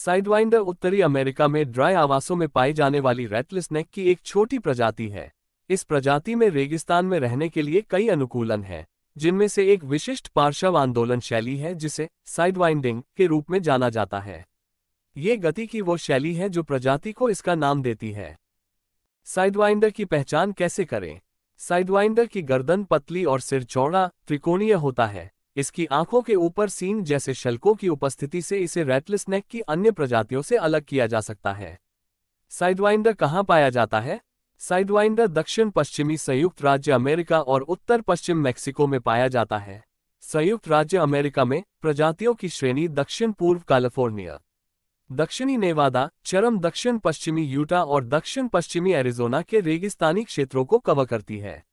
साइडवाइंडर उत्तरी अमेरिका में ड्राई आवासों में पाई जाने वाली रेटल नेक की एक छोटी प्रजाति है इस प्रजाति में रेगिस्तान में रहने के लिए कई अनुकूलन हैं जिनमें से एक विशिष्ट पार्श्व आंदोलन शैली है जिसे साइडवाइंडिंग के रूप में जाना जाता है ये गति की वो शैली है जो प्रजाति को इसका नाम देती है साइडवाइंडर की पहचान कैसे करें साइडवाइंडर की गर्दन पतली और सिर चौड़ा त्रिकोणीय होता है इसकी आंखों के ऊपर सीन जैसे शल्कों की उपस्थिति से इसे रेटलिस नेक की अन्य प्रजातियों से अलग किया जा सकता है साइडवाइंडर कहाँ पाया जाता है साइडवाइंडर दक्षिण पश्चिमी संयुक्त राज्य अमेरिका और उत्तर पश्चिम मेक्सिको में पाया जाता है संयुक्त राज्य अमेरिका में प्रजातियों की श्रेणी दक्षिण पूर्व कैलिफोर्निया दक्षिणी नेवादा चरम दक्षिण पश्चिमी यूटा और दक्षिण पश्चिमी एरिजोना के रेगिस्तानी क्षेत्रों को कवर करती है